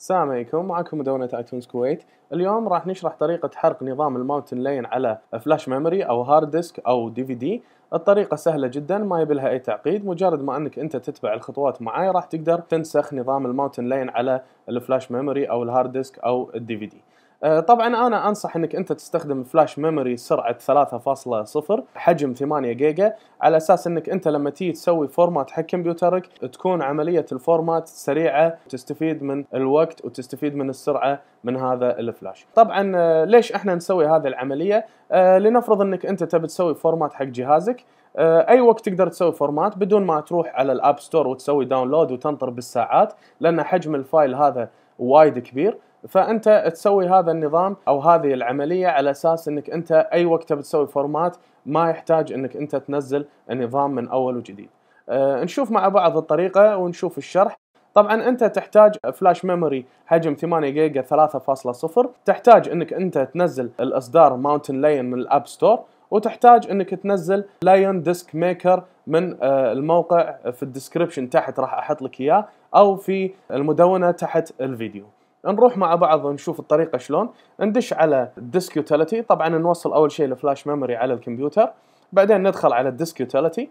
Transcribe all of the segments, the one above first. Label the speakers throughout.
Speaker 1: السلام عليكم معكم مدونة ايتونز كويت اليوم راح نشرح طريقة حرق نظام الماونتن لين على فلاش ميموري او هارد ديسك او دي في دي الطريقة سهلة جدا ما يبلها اي تعقيد مجرد ما انك انت تتبع الخطوات معاي راح تقدر تنسخ نظام الماونتن لين على الفلاش ميموري او الهارد ديسك او الدي في دي آه، طبعا انا انصح انك انت تستخدم فلاش ميموري سرعه 3.0 حجم 8 جيجا على اساس انك انت لما تيجي تسوي فورمات حق كمبيوترك تكون عمليه الفورمات سريعه تستفيد من الوقت وتستفيد من السرعه من هذا الفلاش طبعا آه، ليش احنا نسوي هذه العمليه آه، لنفرض انك انت تبي تسوي فورمات حق جهازك اي وقت تقدر تسوي فورمات بدون ما تروح على الاب ستور وتسوي داونلود وتنطر بالساعات لان حجم الفايل هذا وايد كبير فانت تسوي هذا النظام او هذه العمليه على اساس انك انت اي وقت بتسوي فورمات ما يحتاج انك انت تنزل النظام من اول وجديد. أه نشوف مع بعض الطريقه ونشوف الشرح. طبعا انت تحتاج فلاش ميموري حجم 8 جيجا 3.0 تحتاج انك انت تنزل الاصدار ماونتن لاين من الاب ستور وتحتاج انك تنزل لاين ديسك ميكر من آه، الموقع في الديسكربشن تحت راح احط لك اياه او في المدونه تحت الفيديو نروح مع بعض ونشوف الطريقه شلون ندش على الديسك يوتيليتي طبعا نوصل اول شيء الفلاش ميموري على الكمبيوتر بعدين ندخل على الديسك يوتيليتي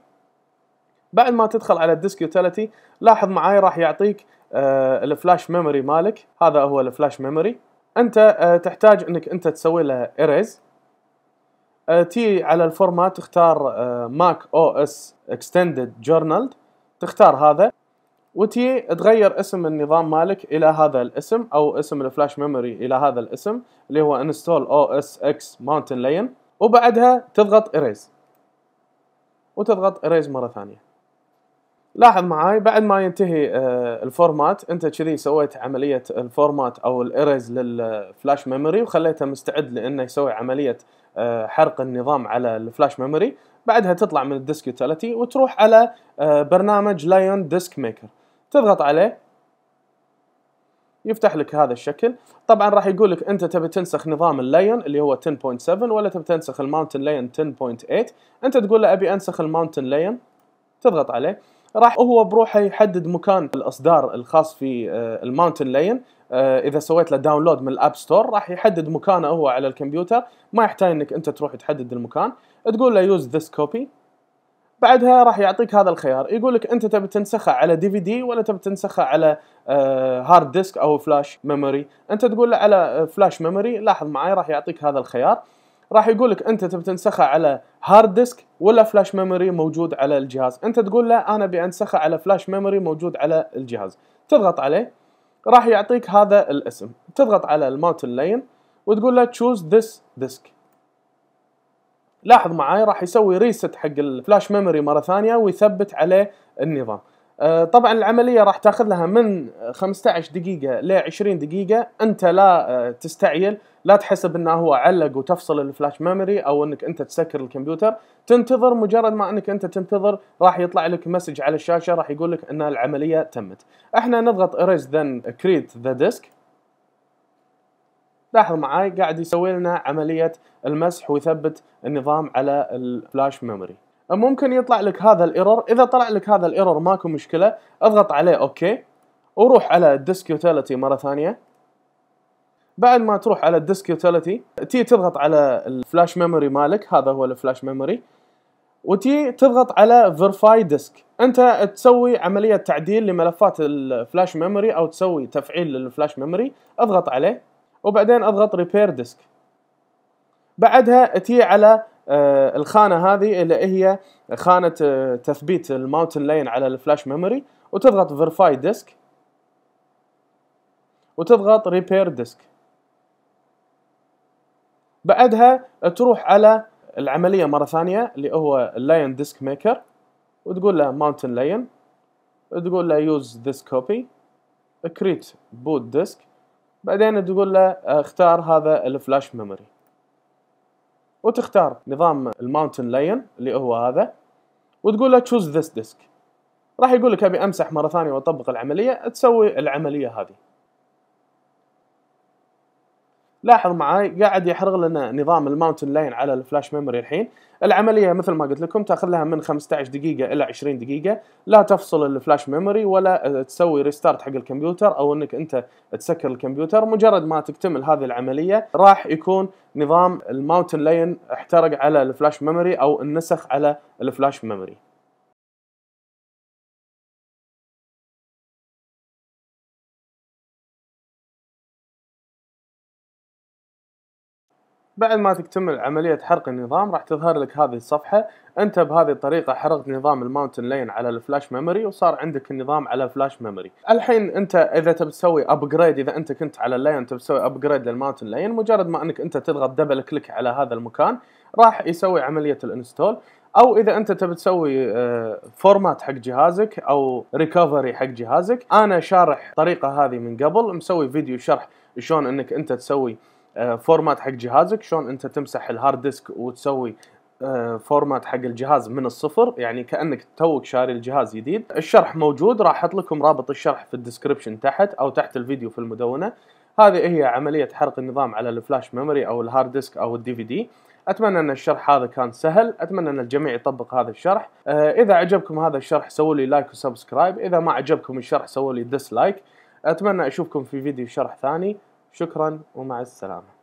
Speaker 1: بعد ما تدخل على الديسك يوتيليتي لاحظ معاي راح يعطيك آه، الفلاش ميموري مالك هذا هو الفلاش ميموري انت آه، تحتاج انك انت تسوي له اريز آه، تي على الفورمات تختار ماك او اس اكستندد جورنال تختار هذا وتي تغير اسم النظام مالك الى هذا الاسم او اسم الفلاش ميموري الى هذا الاسم اللي هو انستول او اس اكس ماونتن لين وبعدها تضغط اريز وتضغط اريز مره ثانيه لاحظ معاي بعد ما ينتهي آه، الفورمات انت كذي سويت عمليه الفورمات او الاريز للفلاش ميموري وخليته مستعد لانه يسوي عمليه آه، حرق النظام على الفلاش ميموري بعدها تطلع من الديسك يوتيليتي وتروح على آه، برنامج لايون ديسك ميكر تضغط عليه يفتح لك هذا الشكل طبعا راح يقول لك انت تبي تنسخ نظام اللين اللي هو 10.7 ولا تبي تنسخ الماونتن لين 10.8 انت تقول له ابي انسخ الماونتن لين تضغط عليه راح هو بروحه يحدد مكان الاصدار الخاص في آه، الماونتن لين آه، اذا سويت له داونلود من الاب ستور راح يحدد مكانه هو على الكمبيوتر ما يحتاج انك انت تروح تحدد المكان تقول له يوز ذس كوبي بعدها راح يعطيك هذا الخيار يقول لك انت تبي تنسخه على دي في دي ولا تبي تنسخه على هارد آه، ديسك او فلاش ميموري انت تقول له على فلاش آه، ميموري لاحظ معي راح يعطيك هذا الخيار راح يقول لك انت تبي تنسخه على هارد ديسك ولا فلاش ميموري موجود على الجهاز انت تقول له انا ابي انسخه على فلاش ميموري موجود على الجهاز تضغط عليه راح يعطيك هذا الاسم تضغط على الماوت اللين وتقول له تشوز ذس ديسك لاحظ معاي راح يسوي ريست حق الفلاش ميموري مره ثانيه ويثبت عليه النظام آه، طبعا العمليه راح تاخذ لها من 15 دقيقه ل 20 دقيقه انت لا آه، تستعجل لا تحسب انه هو علق وتفصل الفلاش ميموري او انك انت تسكر الكمبيوتر تنتظر مجرد ما انك انت تنتظر راح يطلع لك مسج على الشاشه راح يقول لك ان العمليه تمت احنا نضغط erase then create the disk لاحظ معاي قاعد يسوي لنا عملية المسح ويثبت النظام على الفلاش ميموري ممكن يطلع لك هذا الايرور اذا طلع لك هذا الايرور ماكو مشكلة اضغط عليه اوكي وروح على الديسك يوتيلتي مرة ثانية بعد ما تروح على الديسك يوتيلتي تي تضغط على الفلاش ميموري مالك هذا هو الفلاش ميموري وتي تضغط على فيرفاي ديسك انت تسوي عمليه تعديل لملفات الفلاش ميموري او تسوي تفعيل للفلاش ميموري اضغط عليه وبعدين اضغط ريبير ديسك بعدها اتي على آه، الخانه هذه اللي هي خانه آه، تثبيت الماونتن لين على الفلاش ميموري وتضغط فيرفاي ديسك وتضغط ريبير ديسك بعدها تروح على العمليه مره ثانيه اللي هو اللاين ديسك ميكر وتقول له ماونتن لاين تقول له يوز ذيس كوبي كريت بوت ديسك بعدين تقول له آه، اختار هذا الفلاش ميموري وتختار نظام الماونتن لاين اللي هو هذا وتقول له تشوز ذس ديسك راح يقول لك ابي امسح مره ثانيه واطبق العمليه تسوي العمليه هذه لاحظ معاي قاعد يحرق لنا نظام الماونتن لاين على الفلاش ميموري الحين العملية مثل ما قلت لكم تاخذ لها من 15 دقيقة إلى 20 دقيقة لا تفصل الفلاش ميموري ولا تسوي ريستارت حق الكمبيوتر أو أنك أنت تسكر الكمبيوتر مجرد ما تكتمل هذه العملية راح يكون نظام الماونتن لاين احترق على الفلاش ميموري أو النسخ على الفلاش ميموري بعد ما تكتمل عملية حرق النظام راح تظهر لك هذه الصفحة انت بهذه الطريقة حرقت نظام الماونتن لين على الفلاش ميموري وصار عندك النظام على فلاش ميموري الحين انت اذا تبي تسوي ابجريد اذا انت كنت على اللين تبي تسوي ابجريد للماونتن لين مجرد ما انك انت تضغط دبل كليك على هذا المكان راح يسوي عملية الانستول او اذا انت تبي تسوي فورمات آه، حق جهازك او ريكفري حق جهازك انا شارح الطريقة هذه من قبل مسوي فيديو شرح شلون انك انت تسوي فورمات آه، حق جهازك شلون انت تمسح الهارد ديسك وتسوي فورمات آه، حق الجهاز من الصفر يعني كانك توك شاري الجهاز جديد الشرح موجود راح احط لكم رابط الشرح في الديسكربشن تحت او تحت الفيديو في المدونه هذه هي عمليه حرق النظام على الفلاش ميموري او الهارد ديسك او الدي في دي اتمنى ان الشرح هذا كان سهل اتمنى ان الجميع يطبق هذا الشرح آه، اذا عجبكم هذا الشرح سووا لي لايك وسبسكرايب اذا ما عجبكم الشرح سووا لي ديسلايك اتمنى اشوفكم في فيديو شرح ثاني شكرا ومع السلامة